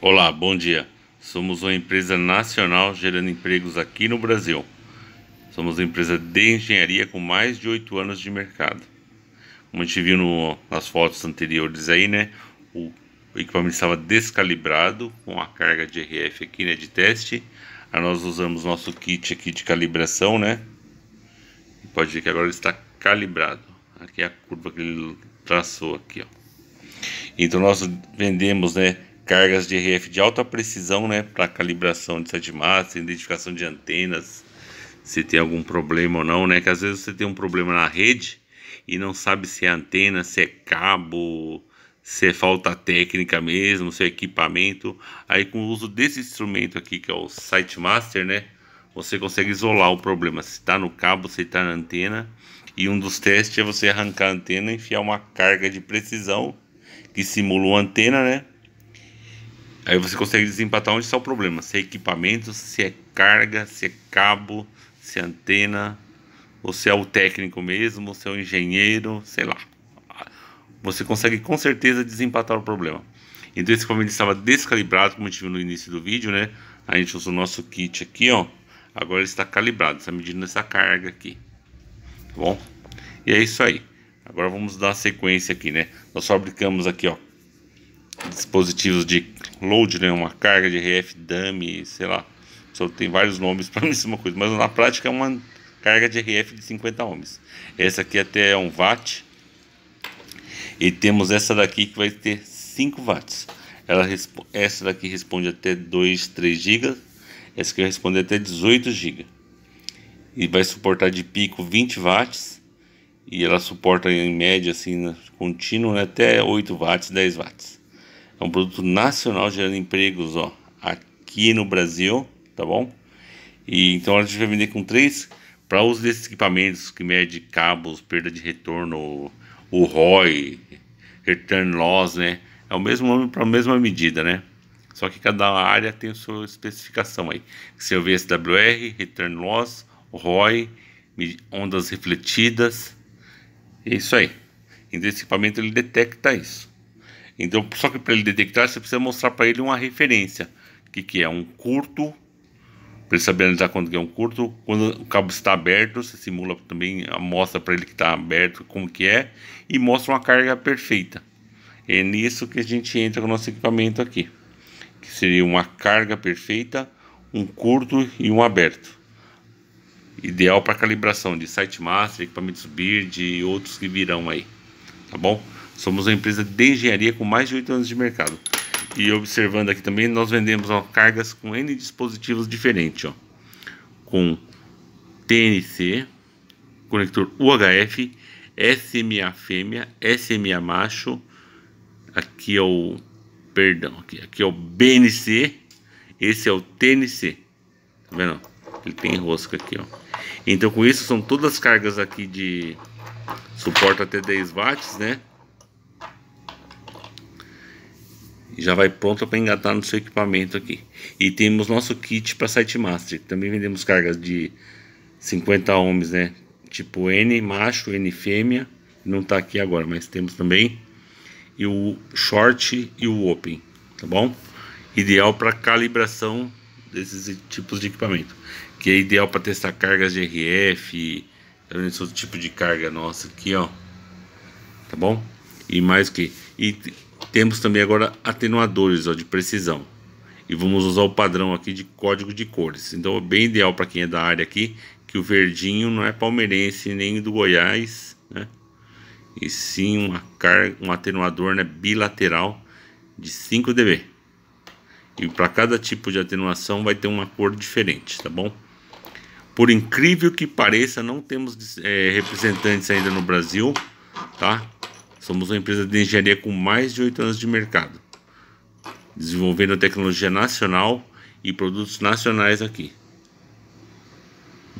Olá, bom dia. Somos uma empresa nacional gerando empregos aqui no Brasil. Somos uma empresa de engenharia com mais de oito anos de mercado. Como a gente viu no, nas fotos anteriores aí, né? O equipamento estava descalibrado com a carga de RF aqui, né? De teste. Aí nós usamos nosso kit aqui de calibração, né? pode ver que agora ele está calibrado. Aqui é a curva que ele traçou aqui, ó. Então nós vendemos, né? cargas de RF de alta precisão, né, para calibração de master, identificação de antenas, se tem algum problema ou não, né, que às vezes você tem um problema na rede e não sabe se é antena, se é cabo, se é falta técnica mesmo, se é equipamento. Aí com o uso desse instrumento aqui, que é o Site Master, né, você consegue isolar o problema, se está no cabo, se está na antena. E um dos testes é você arrancar a antena e enfiar uma carga de precisão que simula uma antena, né? Aí você consegue desempatar onde está o problema: se é equipamento, se é carga, se é cabo, se é antena, ou se é o técnico mesmo, ou se é o engenheiro, sei lá. Você consegue com certeza desempatar o problema. Então esse equipamento estava descalibrado, como a gente viu no início do vídeo, né? A gente usa o nosso kit aqui, ó. Agora ele está calibrado, está medindo essa carga aqui. Tá bom? E é isso aí. Agora vamos dar sequência aqui, né? Nós fabricamos aqui, ó, dispositivos de load, né, uma carga de RF dummy, sei lá. Só tem vários nomes para a mesma coisa, mas na prática é uma carga de RF de 50 ohms. Essa aqui até é 1 watt. E temos essa daqui que vai ter 5 watts. Ela, essa daqui responde até 2, 3 GB. Essa aqui vai responder até 18 GB. E vai suportar de pico 20 watts. E ela suporta em média, assim, contínuo, né, até 8 watts, 10 watts. É um produto nacional gerando empregos, ó, aqui no Brasil, tá bom? E então a gente vai vender com três para uso desses equipamentos que mede cabos, perda de retorno, o ROI, return loss, né? É o mesmo nome para a mesma medida, né? Só que cada área tem a sua especificação aí. Se eu return loss, ROI, ondas refletidas, é isso aí. Então esse equipamento ele detecta isso. Então, só que para ele detectar, você precisa mostrar para ele uma referência. O que, que é? Um curto. Para ele saber analisar quando é um curto. Quando o cabo está aberto, você simula também, mostra para ele que está aberto, como que é. E mostra uma carga perfeita. É nisso que a gente entra com o nosso equipamento aqui. Que seria uma carga perfeita, um curto e um aberto. Ideal para calibração de site master, equipamentos BIRD e outros que virão aí. Tá bom? Somos uma empresa de engenharia com mais de 8 anos de mercado. E observando aqui também, nós vendemos ó, cargas com N dispositivos diferentes, ó, com TNC, conector UHF, SMA fêmea, SMA macho, aqui é o, perdão, aqui, aqui é o BNC, esse é o TNC, tá vendo? Ele tem rosca aqui, ó. Então com isso são todas as cargas aqui de suporte até 10 watts, né? já vai pronta para engatar no seu equipamento aqui. E temos nosso kit para site master, também vendemos cargas de 50 ohms, né? Tipo N macho, N fêmea, não está aqui agora, mas temos também e o short e o open, tá bom? Ideal para calibração desses tipos de equipamento, que é ideal para testar cargas de RF, esse outro tipo de carga nossa aqui, ó. Tá bom? E mais que e temos também agora atenuadores ó, de precisão. E vamos usar o padrão aqui de código de cores. Então é bem ideal para quem é da área aqui, que o verdinho não é palmeirense nem do Goiás, né? E sim uma carga, um atenuador né, bilateral de 5 dB. E para cada tipo de atenuação vai ter uma cor diferente, tá bom? Por incrível que pareça, não temos é, representantes ainda no Brasil, tá? Somos uma empresa de engenharia com mais de 8 anos de mercado, desenvolvendo tecnologia nacional e produtos nacionais aqui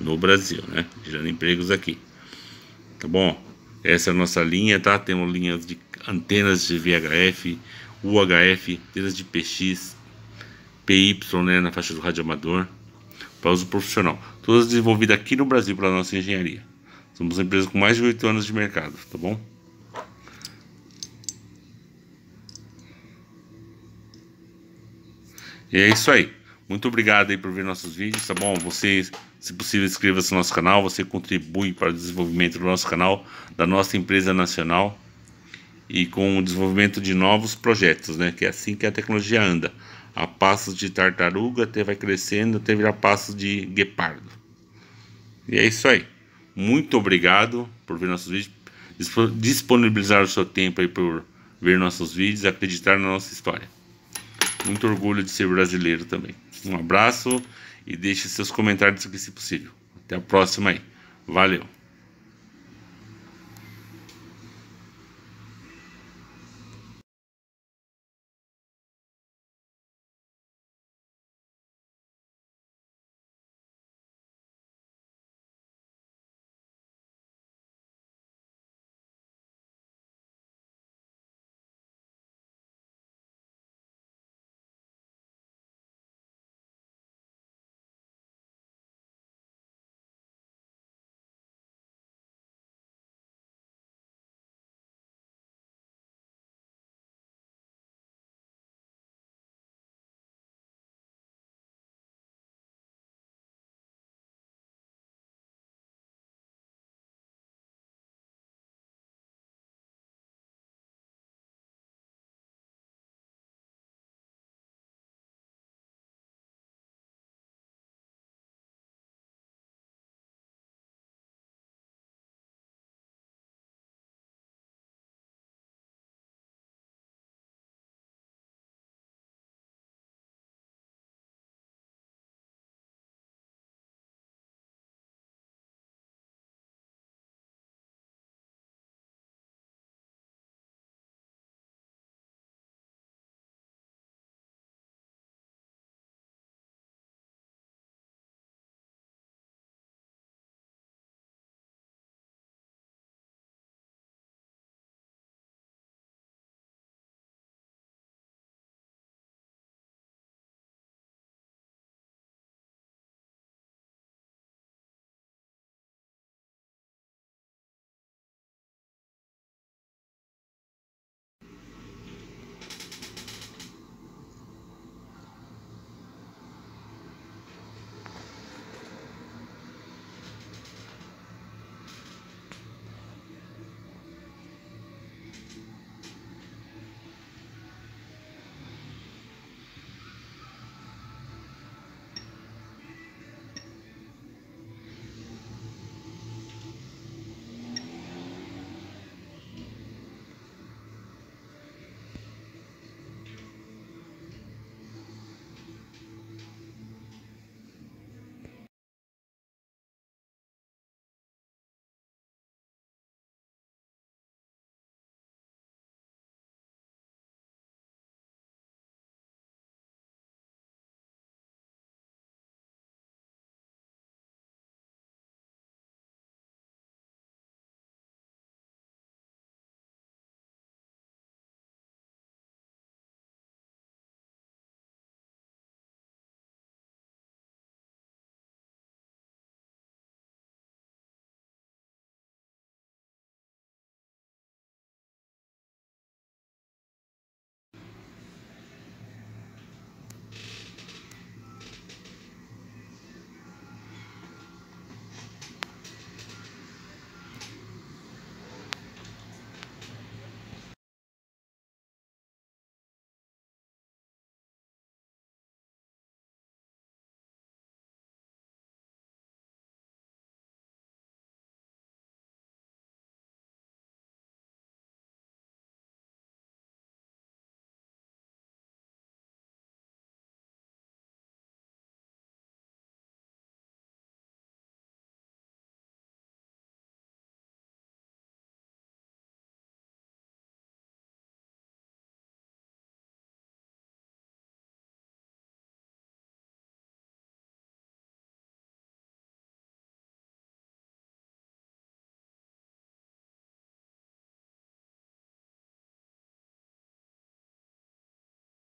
no Brasil, né? Gerando empregos aqui. Tá bom? Essa é a nossa linha, tá? Temos linhas de antenas de VHF, UHF, antenas de PX, PY, né, na faixa do rádio amador, para uso profissional. Todas desenvolvidas aqui no Brasil pela nossa engenharia. Somos uma empresa com mais de 8 anos de mercado, tá bom? E é isso aí. Muito obrigado aí por ver nossos vídeos, tá bom? Você, se possível, inscreva-se no nosso canal. Você contribui para o desenvolvimento do nosso canal, da nossa empresa nacional e com o desenvolvimento de novos projetos, né? Que é assim que a tecnologia anda. A passos de tartaruga até vai crescendo, até virar passos de guepardo. E é isso aí. Muito obrigado por ver nossos vídeos, disponibilizar o seu tempo aí por ver nossos vídeos, acreditar na nossa história muito orgulho de ser brasileiro também. Um abraço e deixe seus comentários aqui se possível. Até a próxima aí. Valeu!